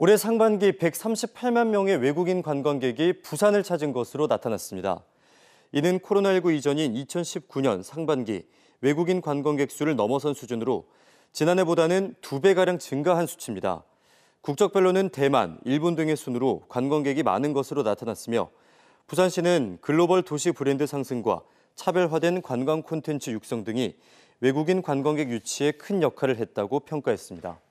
올해 상반기 138만 명의 외국인 관광객이 부산을 찾은 것으로 나타났습니다. 이는 코로나19 이전인 2019년 상반기 외국인 관광객 수를 넘어선 수준으로 지난해보다는 2배가량 증가한 수치입니다. 국적별로는 대만, 일본 등의 순으로 관광객이 많은 것으로 나타났으며 부산시는 글로벌 도시 브랜드 상승과 차별화된 관광 콘텐츠 육성 등이 외국인 관광객 유치에 큰 역할을 했다고 평가했습니다.